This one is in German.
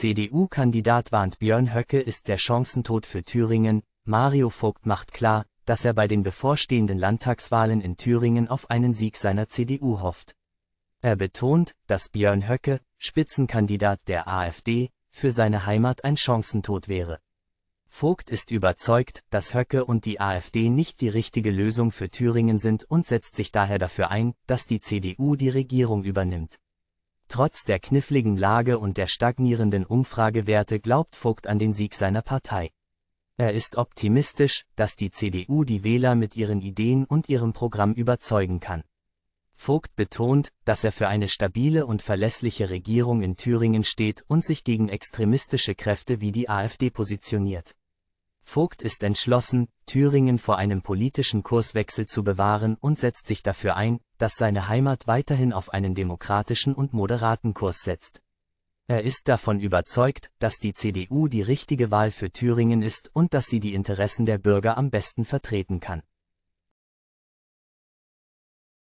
CDU-Kandidat warnt Björn Höcke ist der Chancentod für Thüringen, Mario Vogt macht klar, dass er bei den bevorstehenden Landtagswahlen in Thüringen auf einen Sieg seiner CDU hofft. Er betont, dass Björn Höcke, Spitzenkandidat der AfD, für seine Heimat ein Chancentod wäre. Vogt ist überzeugt, dass Höcke und die AfD nicht die richtige Lösung für Thüringen sind und setzt sich daher dafür ein, dass die CDU die Regierung übernimmt. Trotz der kniffligen Lage und der stagnierenden Umfragewerte glaubt Vogt an den Sieg seiner Partei. Er ist optimistisch, dass die CDU die Wähler mit ihren Ideen und ihrem Programm überzeugen kann. Vogt betont, dass er für eine stabile und verlässliche Regierung in Thüringen steht und sich gegen extremistische Kräfte wie die AfD positioniert. Vogt ist entschlossen, Thüringen vor einem politischen Kurswechsel zu bewahren und setzt sich dafür ein, dass seine Heimat weiterhin auf einen demokratischen und moderaten Kurs setzt. Er ist davon überzeugt, dass die CDU die richtige Wahl für Thüringen ist und dass sie die Interessen der Bürger am besten vertreten kann.